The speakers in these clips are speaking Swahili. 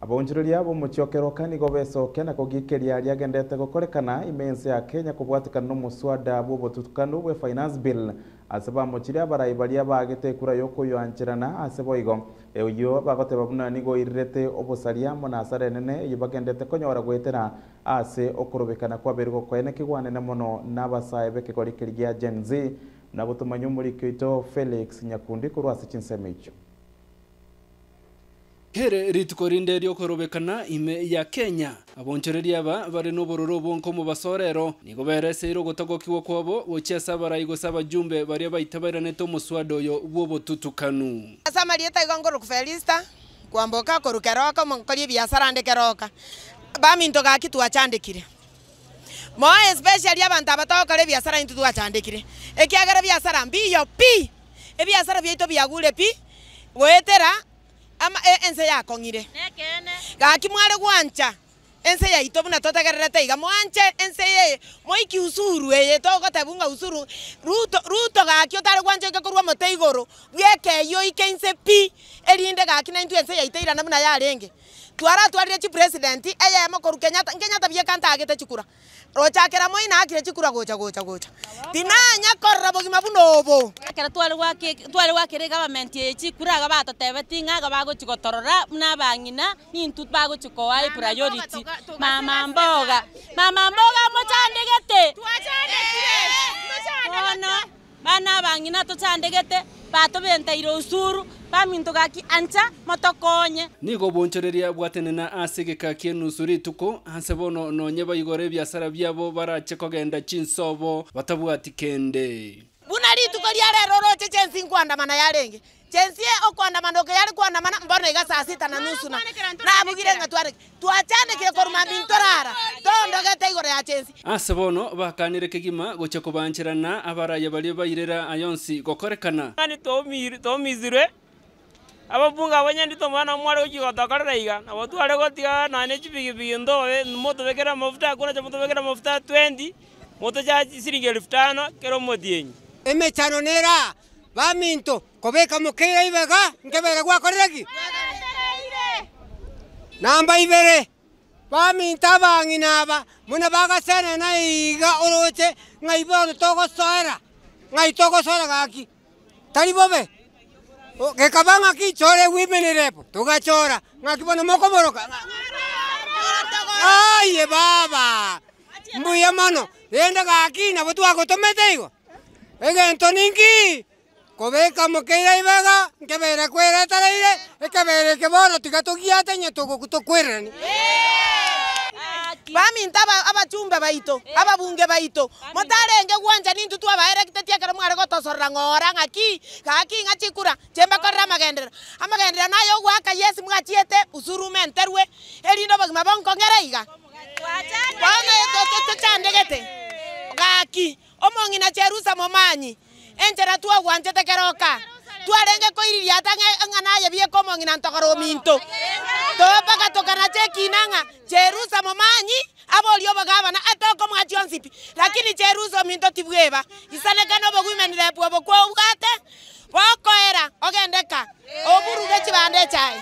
abunjĩrĩria a mũciokero kani gobecokia na kũgiikĩria arĩa agendete gũkorekana imeensi ya kenya kũbwatikana nĩ mũswada bũbũtutukanu bwe finance bill ase bamochire abarai baria bagete ekura yokuyanchirana ase boigo eyo bagoteba buna nigo obosaria amo na asara enene eyo bagendete konyora gwetera ase okorobekana kwabeire gokoene kigwanene mono na abasae bekegori keri gia gen z nabo tumanye omorikio felix nyakundi korwa ase chinsemo here rituko rinde korobekana ime ya kenya abonchereria aba bare no bororo bonko mu basorero ni se nigo baereseire kiwo kwabo igo saba jumbe bari baraigosa abajumbe baria baitabaranete yo bwo bwa obotutukanu ase amarieta ro kufelista kwamboka korukeroka omonkoria ebiasara ndekeroka baminto gaki twachandikire mo especially abanto abatagokora ebiasara intu ekiagara ekiagera biasara mbiyo pi ebiasara biaito biagure pi wetera ama e, ense yakong'ire gaki mware gwancha ense yaito buna totegererete iga mwanche ense ye moiki usuru eye togotebu usuru ruto ruto gaki otare gwancheke korwa mote igoro bwekeyo ike nse pi erinde gaki naintwe ense yaito irana buna yarenge twara twarire chi president eye mokoru kenyata kenyata biekantagete chikura rochakera moina akire chikura gocha gocha gocha tinanya korra bogima buno obo ekero tware gwakere government yechi kuraga batotebeti ng'aga bagochi gotorora buna abang'ina intut bagochi koa epriority mama mboga mama mboga mochandegete bono bana abang'ina tochandegete batobentaire osuru baminto gaki ancha motokonye nigo nigobonchereria bwatenena ase geka kie nusu rituko ase bono nonye baigore ebiasara biabo barache kogenda chinsobo batabwati kende tukoria rero roche chensi nkwandamana yarenge chensie okwandamana okeyari kwandamana mbona iga saa sita na nusu na nabugire nga twareke twachanekire koruma binto rara tondogete igore ya chensi ase bono bakanire kegima gocha kobancherana abaraya bario bairera ayonsi gokorekana ani tomizirwe ababunga abanyandi tomwana mwari ukigotokorera iga nabo tware gotiga nane chibigibigi ndobe motobekera mafuta akuna cha motobekera mafuta 20 moto cha siringi elfu tano kero modienyi emechano nera baminto kobeka mukira ibega nkebega gwakorereki namba ibere baminta abang'ina muna bagasene na iga oroche ng'ai bono togosoera ng'ai togosoera gaki tari bobe gekaba ng'aki chore wimenerepo tugachora ng'aki bono mokomoroka aye baba mbuya mono rende gaki nabo twagotomete venga ntoningi kobeka mokeira ibega nkebere kwera etaraire ekebere keboro tiga tugiate nye tuguku tukwerani baminta abachumbe baito eh. ababunge baito motarenge gwanja nintu twabaerekitetie ekero mware gotosorora ng'ora ng'aki gaki ng'achikura chembakorera amagenderero amagenderero nayo ogwaka yesi mwachiete usuru menterwe erinde obogima bonkong'era iga bono tochande gete gaki omong'i na Jerusalem omanyi enjera twagwanje tekeroka twarenge koiriria ata ng'ana yebie komong'i na ntogoro minto tobaga tokana chekinang'a Jerusalem omanyi aboria obogabana atokomwachi eh, onsipi lakini Jerusalem minto tibweba isanekana obogwimenire bwobo kwaugate bokoera ogendeka oburuge chibande chai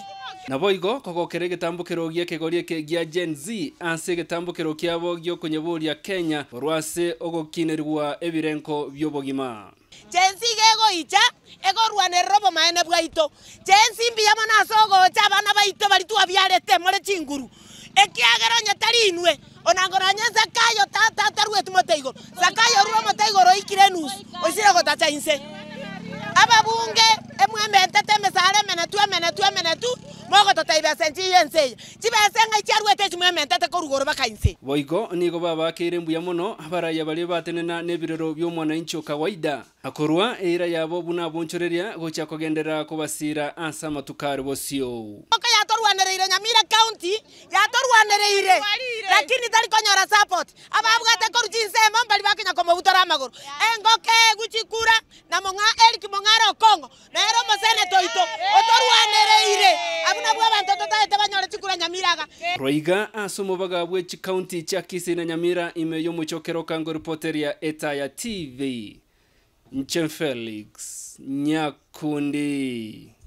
nabo igo kogokere gitambukiro gia kegorie kegia gen z anse gitambukiro kiabo giokunyeburia kenya rwase ogokinerwa ebirenko biobogima chensi gegoicha egorwanerera obomaene bwaito chensi mbuya mono ase ogocha abana baito bari twabiarete more chinguru ekiageranya nyatari inwe onangonanya zakayo tata tarwetu moteigoro zakayo rwa moteigoro ikire nusu oisire gotacha inse ababunge emwembentete emesare emene tu emene tu emene tu mogototeithia cenjiie nsei chibese ng'ai chiarwete chimwementete korugoro baka inse boigo nigo babakeire mbuya mono abaraya baria batenena na ebirero bia omwananchi incho kawaida akorwa eira yabo bunabonchoreria gocha kogenderera kobasira ase amatuka are bosio yatorwanereire nyamira county yatorwanereire lakini tari konyora support ababwate koru chinsemo mbali bakinya komobutora amaguru engoke guchikura na mong'a Eric Mong'ara Okong'o nero moseneto ito roiga asumuvaga bw'eki kaunti cha kisii na nyamira imeyo muchokero kango ripoteri ya eta ya tv nchen felix nyakundi